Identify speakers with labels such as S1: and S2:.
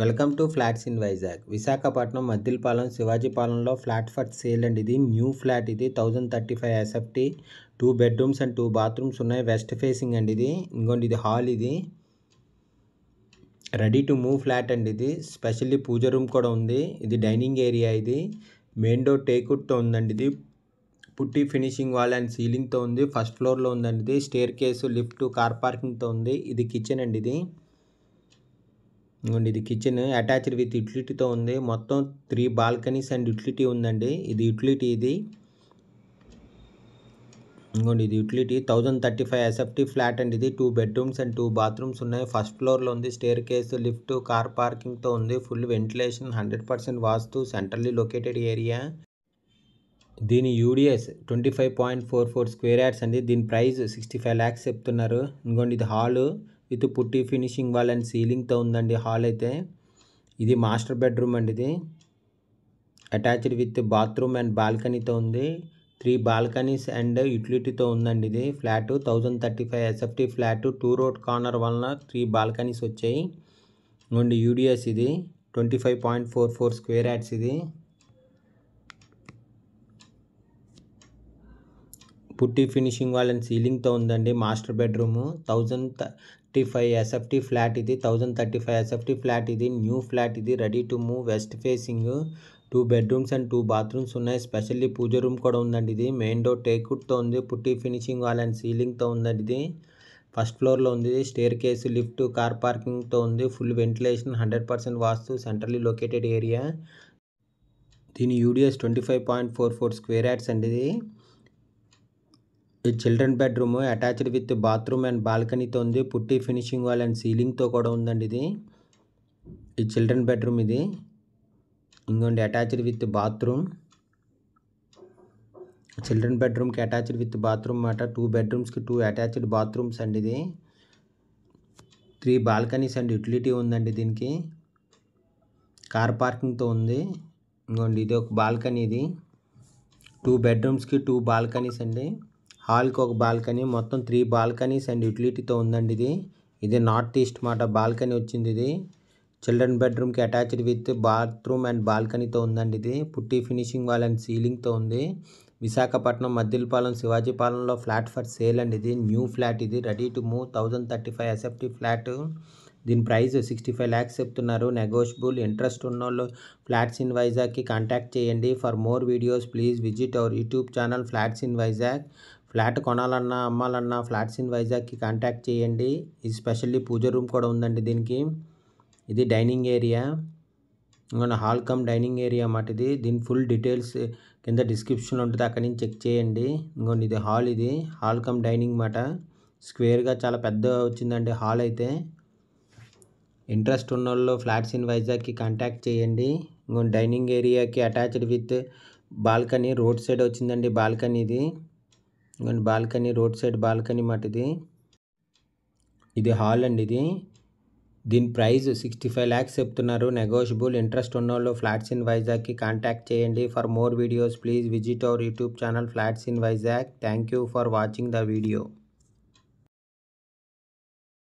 S1: welcome to flats in Vizag Visakhapatnam Maddilapalem శివాజీపాలెంలో flat for sale and ఇది new flat ఇది thousand thirty five SFT two bedrooms and two bathrooms ఉన్నాయి west facing అండి ఇది ఇంకోండి ఇది హాల్ ఇది రెడీ టు మూవ్ ఫ్లాట్ అండి ఇది స్పెషల్లీ పూజ రూమ్ కూడా ఉంది ఇది డైనింగ్ ఏరియా ఇది మెయిన్ డోర్ టేకుట్తో ఉందండి ఇది పుట్టి ఫినిషింగ్ వాల్ అండ్ సీలింగ్తో ఉంది ఫస్ట్ ఫ్లోర్లో ఉందండి ఇది స్టేర్ కేసు లిఫ్ట్ కార్ పార్కింగ్తో ఉంది ఇది కిచెన్ అండి ఇది ఇదిగోండి ఇది కిచెన్ అటాచ్డ్ విత్ యుటిలిటీతో ఉంది మొత్తం త్రీ బాల్కనీస్ అండ్ యుటిలిటీ ఉందండి ఇది యుటిలిటీ ఇది ఇంకోండి ఇది utility thousand thirty five SFT flat అండి ఇది two bedrooms and two bathrooms ఉన్నాయి ఫస్ట్ ఫ్లోర్లో ఉంది స్టేర్ కేసు లిఫ్ట్ కార్ పార్కింగ్తో ఉంది full ventilation hundred percent vastu centrally located area దీని UDS twenty five point four four square yards అండి దీని ప్రైస్ సిక్స్టీ ఫైవ్ ల్యాక్స్ చెప్తున్నారు ఇంకోండి ఇది హాలు ఇటు పుట్టి ఫినిషింగ్ వాల్ అండ్ సీలింగ్తో ఉందండి హాల్ అయితే ఇది మాస్టర్ బెడ్రూమ్ అండి ఇది అటాచ్డ్ విత్ బాత్రూమ్ అండ్ బాల్కనీతో ఉంది త్రీ బాల్కనీస్ అండ్ యుటిలిటీతో ఉందండి ఇది flat thousand thirty five SFT flat two road corner వలన త్రీ బాల్కనీస్ వచ్చాయి నుండి యూడిఎస్ ఇది twenty five point four four square yards ఇది పుట్టి ఫినిషింగ్ వాల్ అండ్ సీలింగ్తో ఉందండి master bedroom thousand thirty five SFT flat ఇది thousand thirty five SFT flat ఇది new flat ఇది ready to move west facing two bedrooms and two bathrooms ఉన్నాయి specially puja room కూడా ఉందండి ఇది మెయిన్ డోర్ టేకుడ్తో ఉంది పుట్టి ఫినిషింగ్ వాల్ అండ్ సీలింగ్తో ఉందండి ఇది ఫస్ట్ ఫ్లోర్లో ఉంది స్టేర్ కేసు లిఫ్ట్ కార్ పార్కింగ్తో ఉంది full ventilation hundred percent vastu centrally located area దీని UDS twenty five point four four square yards అండి ఇది ఈ children bedroom attached with bathroom and బాల్కనీతో ఉంది పుట్టి ఫినిషింగ్ వాల్ అండ్ సీలింగ్తో కూడా ఉందండి ఇది ఈ చిల్డ్రన్ బెడ్రూమ్ ఇది ఇంకోండి అటాచ్డ్ విత్ బాత్రూమ్ చిల్డ్రన్ బెడ్రూమ్కి అటాచ్డ్ విత్ బాత్రూమ్ అన్నమాట టూ బెడ్రూమ్స్కి టూ అటాచ్డ్ బాత్రూమ్స్ అండి ఇది త్రీ బాల్కనీస్ అండ్ యూటిలిటీ ఉందండి దీనికి కార్ పార్కింగ్తో ఉంది ఇంకోండి ఇది ఒక బాల్కనీ ఇది టూ బెడ్రూమ్స్కి టూ బాల్కనీస్ అండి హాల్కి ఒక బాల్కనీ మొత్తం త్రీ బాల్కనీస్ అండ్ యూటిలిటీతో ఉందండి ఇది ఇది నార్త్ ఈస్ట్ మాట బాల్కనీ వచ్చింది ఇది చిల్డ్రన్ బెడ్రూమ్కి అటాచ్డ్ విత్ బాత్రూమ్ అండ్ బాల్కనీతో ఉందండి ఇది పుట్టి ఫినిషింగ్ వాల్ అండ్ సీలింగ్తో ఉంది విశాఖపట్నం మద్దిలపాలెం శివాజీపాలెంలో ఫ్లాట్ ఫర్ సేల్ అండి ఇది న్యూ ఫ్లాట్ ఇది ready to move thousand thirty five SFT flat దీని ప్రైస్ సిక్స్టీ ఫైవ్ ల్యాక్స్ చెప్తున్నారు నెగోషియబుల్ ఇంట్రెస్ట్ ఉన్న వాళ్ళు ఫ్లాట్స్ ఇన్ వైజాగ్కి కాంటాక్ట్ చేయండి for more videos please visit our YouTube channel flats in Vizag flat కొనాలన్నా అమ్మాలన్నా ఫ్లాట్స్ ఇన్ వైజాగ్కి కాంటాక్ట్ చేయండి ఇది స్పెషల్లీ పూజ రూమ్ కూడా ఉందండి దీనికి ఇది డైనింగ్ ఏరియా ఇంకా హాల్ కమ్ డైనింగ్ ఏరియా అన్నమాట ఇది దీని ఫుల్ డీటెయిల్స్ కింద డిస్క్రిప్షన్లో ఉంటుంది అక్కడి నుంచి చెక్ చేయండి ఇంకోండి ఇది హాల్ ఇది హాల్ కమ్ డైనింగ్ మాట స్క్వేర్గా చాలా పెద్ద వచ్చిందండి హాల్ అయితే ఇంట్రెస్ట్ ఉన్న వాళ్ళు ఫ్లాట్స్ ఇన్ వైజాగ్కి కాంటాక్ట్ చేయండి ఇంకో డైనింగ్ ఏరియాకి attached with balcony road side వచ్చిందండి బాల్కనీ ఇది ఇదిగోండి బాల్కనీ రోడ్ సైడ్ బాల్కనీ మాట ఇది ఇది హాల్ అండి ఇది దీని ప్రైస్ సిక్స్టీ ఫైవ్ ల్యాక్స్ చెప్తున్నారు నెగోషియబుల్ ఇంట్రెస్ట్ ఉన్న వాళ్ళు ఫ్లాట్స్ ఇన్ వైజాగ్కి కాంటాక్ట్ చేయండి for more videos please visit our YouTube channel flats in Vizag thank you for watching the video